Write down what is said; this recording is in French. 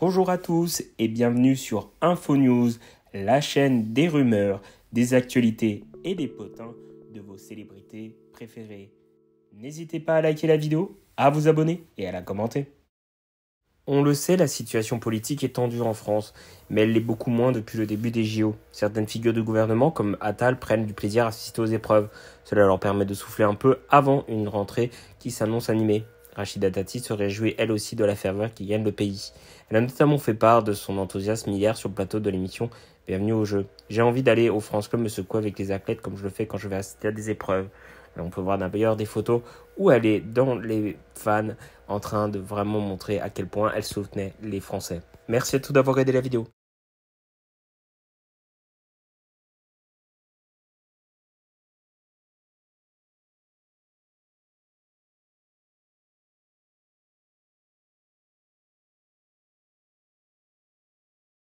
Bonjour à tous et bienvenue sur InfoNews, la chaîne des rumeurs, des actualités et des potins de vos célébrités préférées. N'hésitez pas à liker la vidéo, à vous abonner et à la commenter. On le sait, la situation politique est tendue en France, mais elle l'est beaucoup moins depuis le début des JO. Certaines figures de gouvernement comme Attal prennent du plaisir à assister aux épreuves. Cela leur permet de souffler un peu avant une rentrée qui s'annonce animée. Rachida Tati se réjouit elle aussi de la ferveur qui gagne le pays. Elle a notamment fait part de son enthousiasme hier sur le plateau de l'émission Bienvenue au jeu. J'ai envie d'aller au France Club me secouer avec les athlètes comme je le fais quand je vais assister à des épreuves. on peut voir d'ailleurs des photos où elle est dans les fans en train de vraiment montrer à quel point elle soutenait les Français. Merci à tous d'avoir aidé la vidéo.